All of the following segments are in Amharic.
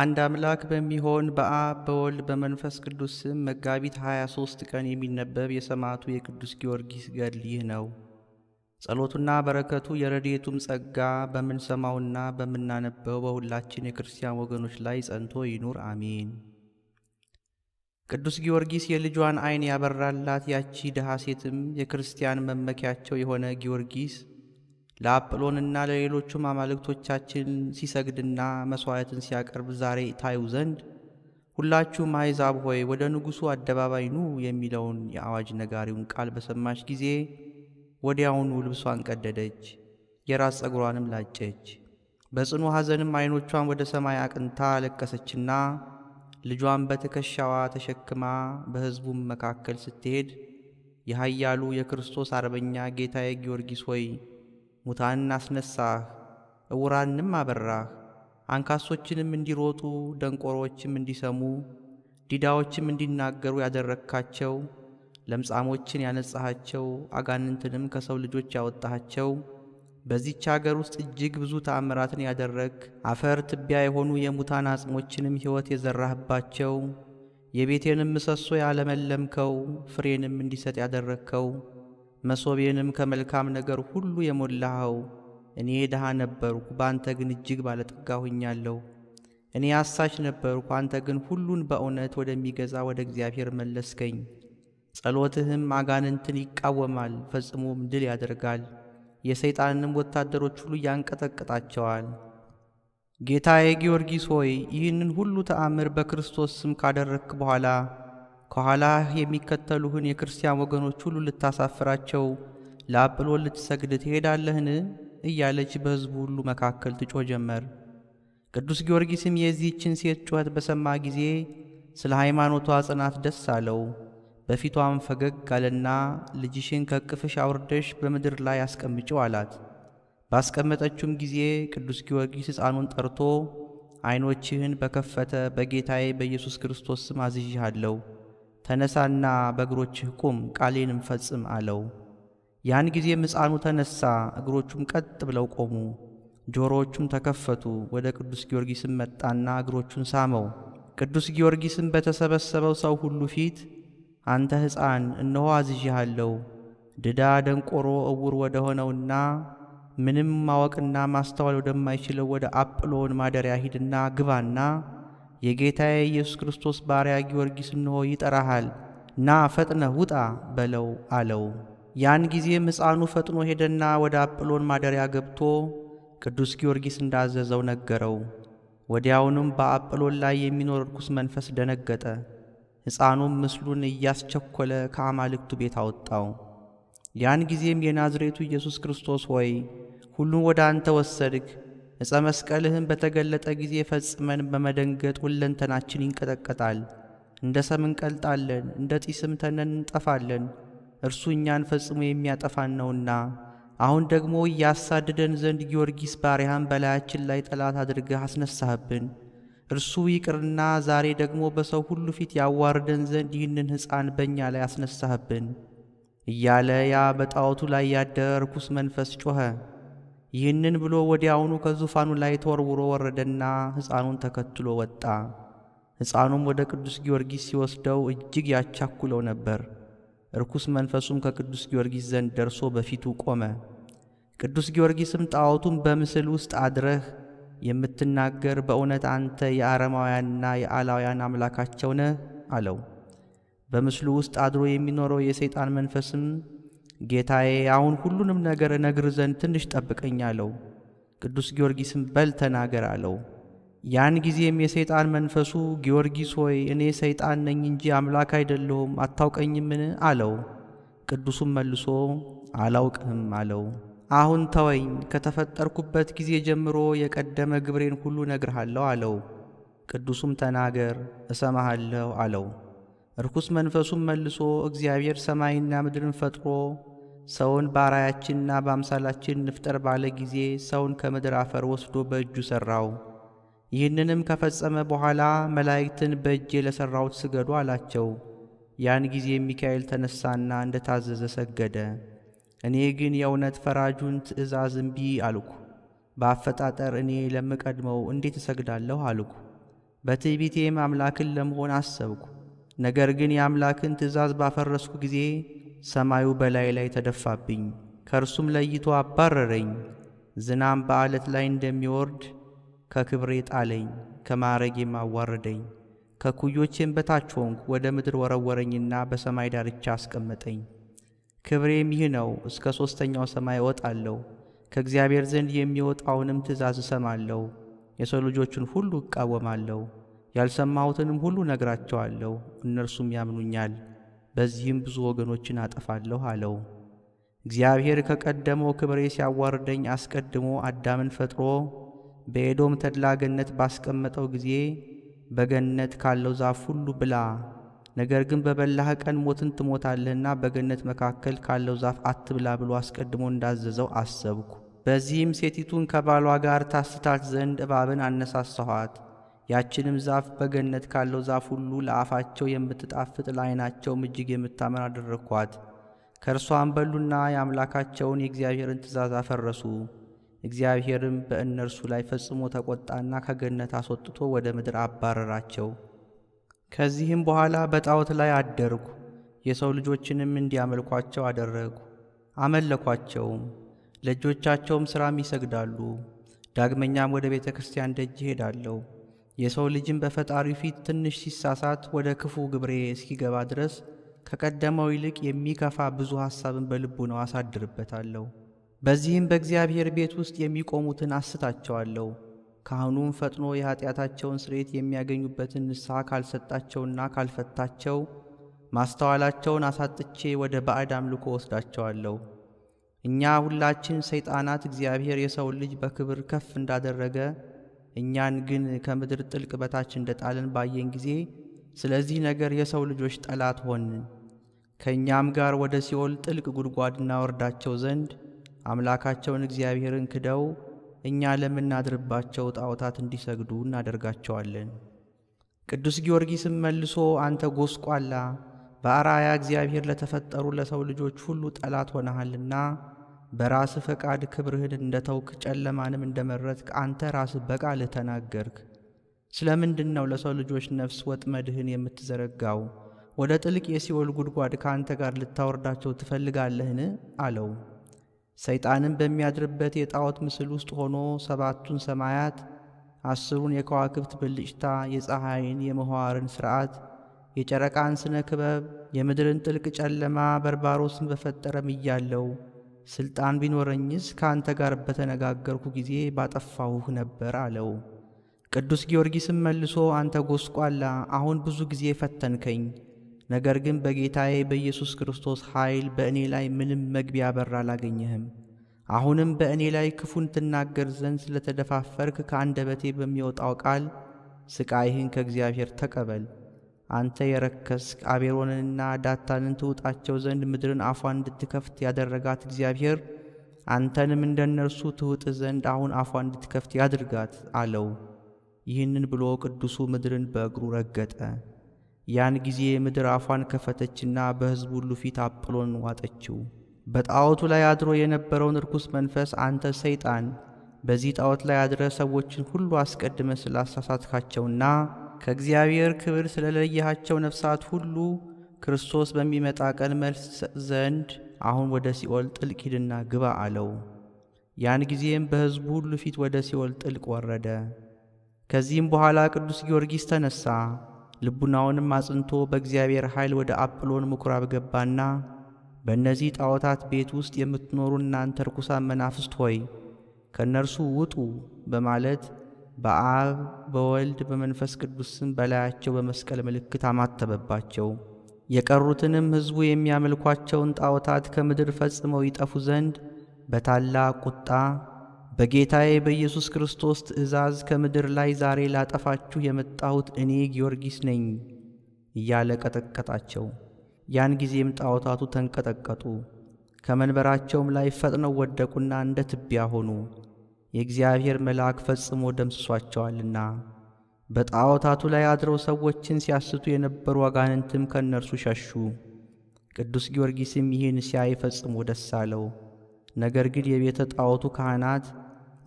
አንድ አምላክ በሚሆን በአብ በወልድ በመንፈስ ቅዱስ ስም መጋቢት 23 ቀን የሚነበብ የሰማዕቱ የቅዱስ ጊዮርጊስ ገድል ይህ ነው። ጸሎቱና በረከቱ የረድኤቱም ጸጋ በምንሰማውና በምናነበው በሁላችን የክርስቲያን ወገኖች ላይ ጸንቶ ይኑር፣ አሜን። ቅዱስ ጊዮርጊስ የልጇን ዓይን ያበራላት ያቺ ድሃ ሴትም የክርስቲያን መመኪያቸው የሆነ ጊዮርጊስ ለአጵሎንና ለሌሎቹም አማልክቶቻችን ሲሰግድና መሥዋዕትን ሲያቀርብ ዛሬ ታዩ ዘንድ ሁላችሁም አሕዛብ ሆይ ወደ ንጉሡ አደባባይ ኑ የሚለውን የአዋጅ ነጋሪውን ቃል በሰማች ጊዜ ወዲያውኑ ልብሷን ቀደደች፣ የራስ ጸጉሯንም ላጨች። በጽኑ ሐዘንም ዐይኖቿን ወደ ሰማይ አቅንታ አለቀሰችና ልጇን በትከሻዋ ተሸክማ በሕዝቡም መካከል ስትሄድ የኃያሉ የክርስቶስ አርበኛ ጌታዬ ጊዮርጊስ ሆይ ሙታንን አስነሳህ፣ እውራንም አበራህ፣ አንካሶችንም እንዲሮጡ ደንቆሮዎችም እንዲሰሙ ዲዳዎችም እንዲናገሩ ያደረግካቸው፣ ለምጻሞችን ያነጻሃቸው፣ አጋንንትንም ከሰው ልጆች ያወጣሃቸው፣ በዚች አገር ውስጥ እጅግ ብዙ ተአምራትን ያደረግ፣ አፈር ትቢያ የሆኑ የሙታን አጽሞችንም ሕይወት የዘራህባቸው፣ የቤቴንም ምሰሶ ያለመለምከው፣ ፍሬንም እንዲሰጥ ያደረግከው መሶቤንም ከመልካም ነገር ሁሉ የሞላኸው እኔ ድሃ ነበርኩ፣ በአንተ ግን እጅግ ባለጠጋ ሆኛለሁ። እኔ አሳች ነበርኩ፣ አንተ ግን ሁሉን በእውነት ወደሚገዛ ወደ እግዚአብሔር መለስከኝ። ጸሎትህም አጋንንትን ይቃወማል፣ ፈጽሞም ድል ያደርጋል። የሰይጣንንም ወታደሮች ሁሉ ያንቀጠቅጣቸዋል። ጌታዬ ጊዮርጊስ ሆይ ይህንን ሁሉ ተአምር በክርስቶስ ስም ካደረግክ በኋላ ከኋላህ የሚከተሉህን የክርስቲያን ወገኖች ሁሉ ልታሳፍራቸው ለአጵሎን ልትሰግድ ትሄዳለህን? እያለች በሕዝቡ ሁሉ መካከል ትጮ ጀመር። ቅዱስ ጊዮርጊስም የዚህችን ሴት ጩኸት በሰማ ጊዜ ስለ ሃይማኖቷ ጽናት ደስ አለው። በፊቷም ፈገግ አለና ልጅሽን ከቅፍሽ አውርደሽ በምድር ላይ አስቀምጭው አላት። ባስቀመጠችውም ጊዜ ቅዱስ ጊዮርጊስ ሕፃኑን ጠርቶ ዐይኖችህን በከፈተ በጌታዬ በኢየሱስ ክርስቶስ ስም አዝዥሃለሁ ተነሳና በእግሮችህ ቁም፣ ቃሌንም ፈጽም አለው። ያን ጊዜም ሕፃኑ ተነሳ፣ እግሮቹም ቀጥ ብለው ቆሙ፣ ጆሮዎቹም ተከፈቱ። ወደ ቅዱስ ጊዮርጊስም መጣና እግሮቹን ሳመው። ቅዱስ ጊዮርጊስም በተሰበሰበው ሰው ሁሉ ፊት አንተ ሕፃን እነሆ አዝዤሃለሁ ድዳ ደንቆሮ እውር ወደ ሆነውና ምንም ማወቅና ማስተዋል ወደማይችለው ወደ አጵሎን ማደሪያ ሂድና ግባና የጌታዬ ኢየሱስ ክርስቶስ ባሪያ ጊዮርጊስ እንሆ ይጠራሃል፣ ና ፈጥነህ ውጣ በለው አለው። ያን ጊዜም ሕፃኑ ፈጥኖ ሄደና ወደ አጵሎን ማደሪያ ገብቶ ቅዱስ ጊዮርጊስ እንዳዘዘው ነገረው። ወዲያውኑም በአጵሎን ላይ የሚኖር ርኩስ መንፈስ ደነገጠ። ሕፃኑም ምስሉን እያስቸኰለ ከአማልክቱ ቤት አወጣው። ያን ጊዜም የናዝሬቱ ኢየሱስ ክርስቶስ ሆይ ሁሉን ወደ አንተ ወሰድክ ዕፀ መስቀልህም በተገለጠ ጊዜ ፈጽመን በመደንገጥ ሁለንተናችን ይንቀጠቀጣል። እንደ ሰም እንቀልጣለን፣ እንደ ጢስም ተነን እንጠፋለን። እርሱ እኛን ፈጽሞ የሚያጠፋን ነውና አሁን ደግሞ እያሳድደን ዘንድ ጊዮርጊስ ባሪያህን በላያችን ላይ ጠላት አድርገህ አስነሳህብን። እርሱ ይቅርና ዛሬ ደግሞ በሰው ሁሉ ፊት ያዋርደን ዘንድ ይህንን ሕፃን በእኛ ላይ አስነሳህብን እያለ ያ በጣዖቱ ላይ ያደረ ርኩስ መንፈስ ጮኸ። ይህንን ብሎ ወዲያውኑ ከዙፋኑ ላይ ተወርውሮ ወረደና ሕፃኑን ተከትሎ ወጣ። ሕፃኑም ወደ ቅዱስ ጊዮርጊስ ሲወስደው እጅግ ያቻኩለው ነበር። እርኩስ መንፈሱም ከቅዱስ ጊዮርጊስ ዘንድ ደርሶ በፊቱ ቆመ። ቅዱስ ጊዮርጊስም ጣዖቱን በምስል ውስጥ አድረህ የምትናገር በእውነት አንተ የአረማውያንና የአላውያን አምላካቸው ነህ አለው። በምስሉ ውስጥ አድሮ የሚኖረው የሰይጣን መንፈስም ጌታዬ አሁን ሁሉንም ነገር እነግር ዘንድ ትንሽ ጠብቀኝ አለው። ቅዱስ ጊዮርጊስም በል ተናገር አለው። ያን ጊዜም የሰይጣን መንፈሱ ጊዮርጊስ ሆይ እኔ ሰይጣን ነኝ እንጂ አምላክ አይደለሁም አታውቀኝምን? አለው። ቅዱሱም መልሶ አላውቅህም አለው። አሁን ተወኝ፣ ከተፈጠርኩበት ጊዜ ጀምሮ የቀደመ ግብሬን ሁሉ ነግርሃለሁ አለው። ቅዱሱም ተናገር እሰማሃለሁ አለው። ርኩስ መንፈሱም መልሶ እግዚአብሔር ሰማይና ምድርን ፈጥሮ ሰውን ባራያችንና በአምሳላችን ንፍጠር ባለ ጊዜ ሰውን ከምድር አፈር ወስዶ በእጁ ሠራው። ይህንንም ከፈጸመ በኋላ መላእክትን በእጄ ለሠራሁት ስገዱ አላቸው። ያን ጊዜ ሚካኤል ተነሳና እንደ ታዘዘ ሰገደ። እኔ ግን የእውነት ፈራጁን ትእዛዝ እምቢ አልኩ። በአፈጣጠር እኔ ለምቀድመው እንዴት እሰግዳለሁ አልኩ። በትዕቢቴም አምላክን ለመሆን አሰብኩ። ነገር ግን የአምላክን ትእዛዝ ባፈረስኩ ጊዜ ሰማዩ በላይ ላይ ተደፋብኝ፣ ከእርሱም ለይቶ አባረረኝ። ዝናም በዓለት ላይ እንደሚወርድ ከክብሬ ጣለኝ፣ ከማዕረጌም አዋረደኝ። ከኩዮቼም በታች ሆንኩ፣ ወደ ምድር ወረወረኝና በሰማይ ዳርቻ አስቀመጠኝ። ክብሬም ይህ ነው፣ እስከ ሦስተኛው ሰማይ እወጣለሁ፣ ከእግዚአብሔር ዘንድ የሚወጣውንም ትእዛዝ እሰማለሁ። የሰው ልጆችን ሁሉ እቃወማለሁ፣ ያልሰማሁትንም ሁሉ ነግራቸዋለሁ፣ እነርሱም ያምኑኛል። በዚህም ብዙ ወገኖችን አጠፋለሁ አለው። እግዚአብሔር ከቀደመው ክብሬ ሲያዋርደኝ አስቀድሞ አዳምን ፈጥሮ በኤዶም ተድላ ገነት ባስቀመጠው ጊዜ በገነት ካለው ዛፍ ሁሉ ብላ፣ ነገር ግን በበላህ ቀን ሞትን ትሞታለህና በገነት መካከል ካለው ዛፍ አትብላ ብሎ አስቀድሞ እንዳዘዘው አሰብኩ። በዚህም ሴቲቱን ከባሏ ጋር ታስታት ዘንድ እባብን አነሳሳኋት። ያችንም ዛፍ በገነት ካለው ዛፍ ሁሉ ለአፋቸው የምትጣፍጥ ለዓይናቸውም እጅግ የምታምር አደረግኳት። ከእርሷም በሉና የአምላካቸውን የእግዚአብሔርን ትእዛዝ አፈረሱ። እግዚአብሔርም በእነርሱ ላይ ፈጽሞ ተቆጣና ከገነት አስወጥቶ ወደ ምድር አባረራቸው። ከዚህም በኋላ በጣዖት ላይ አደርኩ፣ የሰው ልጆችንም እንዲያመልኳቸው አደረግኩ። አመለኳቸውም፣ ለእጆቻቸውም ሥራም ይሰግዳሉ። ዳግመኛም ወደ ቤተ ክርስቲያን ደጅ እሄዳለሁ የሰው ልጅም በፈጣሪው ፊት ትንሽ ሲሳሳት ወደ ክፉ ግብሬ እስኪገባ ድረስ ከቀደመው ይልቅ የሚከፋ ብዙ ሐሳብን በልቡ ነው አሳድርበታለሁ። በዚህም በእግዚአብሔር ቤት ውስጥ የሚቆሙትን አስታቸዋለሁ። ካህኑም ፈጥኖ የኀጢአታቸውን ስርየት የሚያገኙበትን ንስሐ ካልሰጣቸውና ካልፈታቸው ማስተዋላቸውን አሳጥቼ ወደ ባዕድ አምልኮ ወስዳቸዋለሁ። እኛ ሁላችን ሰይጣናት እግዚአብሔር የሰውን ልጅ በክብር ከፍ እንዳደረገ እኛን ግን ከምድር ጥልቅ በታች እንደ ጣልን ባየን ጊዜ ስለዚህ ነገር የሰው ልጆች ጠላት ሆንን። ከእኛም ጋር ወደ ሲኦል ጥልቅ ጉድጓድ እናወርዳቸው ዘንድ አምላካቸውን እግዚአብሔርን ክደው እኛ ለምናድርባቸው ጣዖታት እንዲሰግዱ እናደርጋቸዋለን። ቅዱስ ጊዮርጊስም መልሶ አንተ ጎስቋላ፣ በአራያ እግዚአብሔር ለተፈጠሩ ለሰው ልጆች ሁሉ ጠላት ሆነሃልና በራስ ፈቃድ ክብርህን ተውክ ጨለማንም መረጥክ አንተ ራስ በቃል ተናገርክ። ስለ ምንድን ነው ለሰው ልጆች ነፍስ ወጥመድህን የምትዘረጋው? ወደ ጥልቅ የሲኦል ጉድጓድ ከአንተ ጋር ልታወርዳቸው ትፈልጋለህን? አለው። ሰይጣንም በሚያድርበት የጣዖት ምስል ውስጥ ሆኖ ሰባቱን ሰማያት፣ አስሩን የከዋክብት ብልጭታ፣ የፀሐይን የመዋርን ሥርዓት፣ የጨረቃን ስነ ክበብ፣ የምድርን ጥልቅ ጨለማ በርባሮስን በፈጠረም እያለው ስልጣን ቢኖረኝስ ከአንተ ጋር በተነጋገርኩ ጊዜ ባጠፋሁህ ነበር አለው። ቅዱስ ጊዮርጊስም መልሶ አንተ ጎስቋላ፣ አሁን ብዙ ጊዜ ፈተንከኝ፣ ነገር ግን በጌታዬ በኢየሱስ ክርስቶስ ኃይል በእኔ ላይ ምንም መግቢያ በር አላገኘህም። አሁንም በእኔ ላይ ክፉን ትናገር ዘንድ ስለተደፋፈርክ ከአንደበቴ በሚወጣው ቃል ስቃይህን ከእግዚአብሔር ተቀበል አንተ የረከስክ አቤሮንንና ዳታንን ትውጣቸው ዘንድ ምድርን አፏን እንድትከፍት ያደረጋት እግዚአብሔር አንተንም እንደ እነርሱ ትውጥ ዘንድ አሁን አፏ እንድትከፍት ያድርጋት አለው። ይህንን ብሎ ቅዱሱ ምድርን በእግሩ ረገጠ። ያን ጊዜ ምድር አፏን ከፈተችና በሕዝብ ሁሉ ፊት አጵሎን ዋጠችው። በጣዖቱ ላይ አድሮ የነበረውን ርኩስ መንፈስ አንተ ሰይጣን በዚህ ጣዖት ላይ አድረ ሰዎችን ሁሉ አስቀድመ ስላሳሳትካቸውና ከእግዚአብሔር ክብር ስለለየሃቸው ነፍሳት ሁሉ ክርስቶስ በሚመጣ ቀን መልስ ዘንድ አሁን ወደ ሲኦል ጥልቅ ሂድና ግባ አለው። ያን ጊዜም በሕዝቡ ሁሉ ፊት ወደ ሲኦል ጥልቅ ወረደ። ከዚህም በኋላ ቅዱስ ጊዮርጊስ ተነሣ፣ ልቡናውንም አጽንቶ በእግዚአብሔር ኃይል ወደ አጵሎን ምኵራብ ገባና በእነዚህ ጣዖታት ቤት ውስጥ የምትኖሩ እናንተ ርኩሳን መናፍስት ሆይ ከእነርሱ ውጡ በማለት በአብ በወልድ በመንፈስ ቅዱስ ስም በላያቸው በመስቀል ምልክት አማተበባቸው። የቀሩትንም ሕዝቡ የሚያመልኳቸውን ጣዖታት ከምድር ፈጽመው ይጠፉ ዘንድ በታላቅ ቁጣ በጌታዬ በኢየሱስ ክርስቶስ ትእዛዝ ከምድር ላይ ዛሬ ላጠፋችሁ የመጣሁት እኔ ጊዮርጊስ ነኝ እያለ ቀጠቀጣቸው። ያን ጊዜም ጣዖታቱ ተንቀጠቀጡ፣ ከመንበራቸውም ላይ ፈጥነው ወደቁና እንደ ትቢያ ሆኑ። የእግዚአብሔር መልአክ ፈጽሞ ደምስሷቸዋልና በጣዖታቱ ላይ አድረው ሰዎችን ሲያስቱ የነበሩ አጋንንትም ከእነርሱ ሸሹ። ቅዱስ ጊዮርጊስም ይህን ሲያይ ፈጽሞ ደስ አለው። ነገር ግን የቤተ ጣዖቱ ካህናት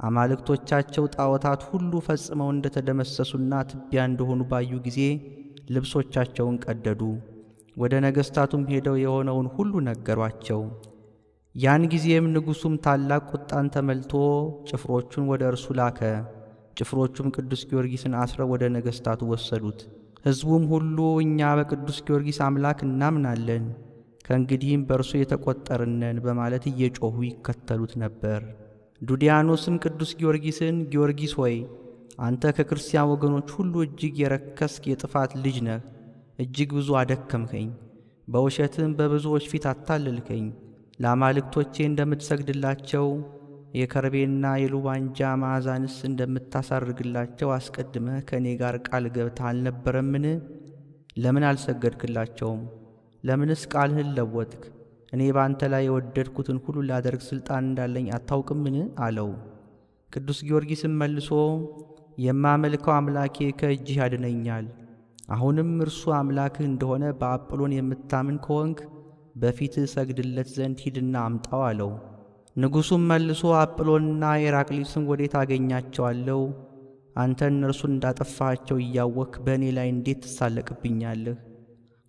አማልክቶቻቸው ጣዖታት ሁሉ ፈጽመው እንደ ተደመሰሱና ትቢያ እንደሆኑ ባዩ ጊዜ ልብሶቻቸውን ቀደዱ። ወደ ነገሥታቱም ሄደው የሆነውን ሁሉ ነገሯቸው። ያን ጊዜም ንጉሡም ታላቅ ቁጣን ተመልቶ ጭፍሮቹን ወደ እርሱ ላከ። ጭፍሮቹም ቅዱስ ጊዮርጊስን አስረው ወደ ነገሥታቱ ወሰዱት። ሕዝቡም ሁሉ እኛ በቅዱስ ጊዮርጊስ አምላክ እናምናለን፣ ከእንግዲህም በእርሱ የተቈጠርነን በማለት እየጮኹ ይከተሉት ነበር። ዱዲያኖስም ቅዱስ ጊዮርጊስን ጊዮርጊስ ሆይ አንተ ከክርስቲያን ወገኖች ሁሉ እጅግ የረከስክ የጥፋት ልጅ ነህ። እጅግ ብዙ አደከምከኝ፣ በውሸትም በብዙዎች ፊት አታለልከኝ ለአማልክቶቼ እንደምትሰግድላቸው የከርቤና የሉባንጃ ማዕዛንስ እንደምታሳርግላቸው አስቀድመህ ከእኔ ጋር ቃል ገብታ አልነበረምን? ለምን አልሰገድክላቸውም? ለምንስ ቃልህን ለወጥክ? እኔ በአንተ ላይ የወደድኩትን ሁሉ ላደርግ ሥልጣን እንዳለኝ አታውቅምን? አለው። ቅዱስ ጊዮርጊስም መልሶ የማመልከው አምላኬ ከእጅህ ያድነኛል። አሁንም እርሱ አምላክህ እንደሆነ በአጵሎን የምታምን ከሆንክ በፊት ሰግድለት ዘንድ ሂድና አምጣው አለው። ንጉሡም መልሶ አጵሎንና ኤራቅሊስን ወዴት አገኛቸዋለሁ? አንተ እነርሱን እንዳጠፋቸው እያወክ በእኔ ላይ እንዴት ትሳለቅብኛለህ?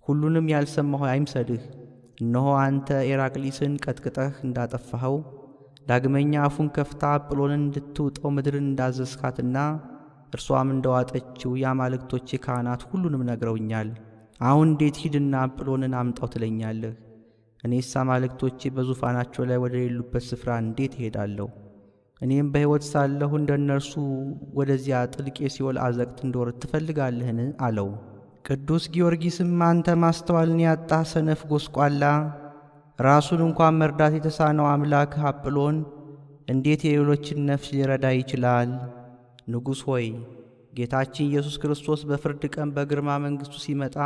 ሁሉንም ያልሰማሁ አይምሰድህ። እነሆ አንተ ኤራቅሊስን ቀጥቅጠህ እንዳጠፋኸው ዳግመኛ አፉን ከፍታ አጵሎንን እንድትውጠው ምድርን እንዳዘዝካትና እርሷም እንደዋጠችው የአማልክቶቼ ካህናት ሁሉንም ነግረውኛል። አሁን እንዴት ሂድና አጵሎንን አምጣው ትለኛለህ? እኔስ አማልክቶቼ በዙፋናቸው ላይ ወደሌሉበት ስፍራ እንዴት እሄዳለሁ? እኔም በሕይወት ሳለሁ እንደ እነርሱ ወደዚያ ጥልቅ የሲኦል አዘቅት እንድወርድ ትፈልጋለህን? አለው። ቅዱስ ጊዮርጊስም አንተ ማስተዋልን ያጣ ሰነፍ ጎስቋላ፣ ራሱን እንኳን መርዳት የተሳነው አምላክ አጵሎን እንዴት የሌሎችን ነፍስ ሊረዳ ይችላል? ንጉሥ ሆይ ጌታችን ኢየሱስ ክርስቶስ በፍርድ ቀን በግርማ መንግሥቱ ሲመጣ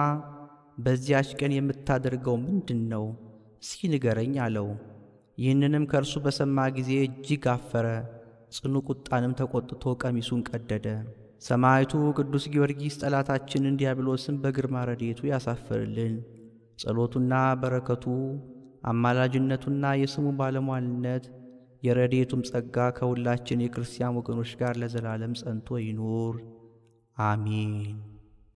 በዚያች ቀን የምታደርገው ምንድን ነው? እስኪ ንገረኝ አለው። ይህንንም ከእርሱ በሰማ ጊዜ እጅግ አፈረ፣ ጽኑ ቁጣንም ተቆጥቶ ቀሚሱን ቀደደ። ሰማዕቱ ቅዱስ ጊዮርጊስ ጠላታችንን ዲያብሎስን በግርማ ረድኤቱ ያሳፍርልን። ጸሎቱና በረከቱ አማላጅነቱና የስሙ ባለሟልነት የረድኤቱም ጸጋ ከሁላችን የክርስቲያን ወገኖች ጋር ለዘላለም ጸንቶ ይኑር፣ አሜን።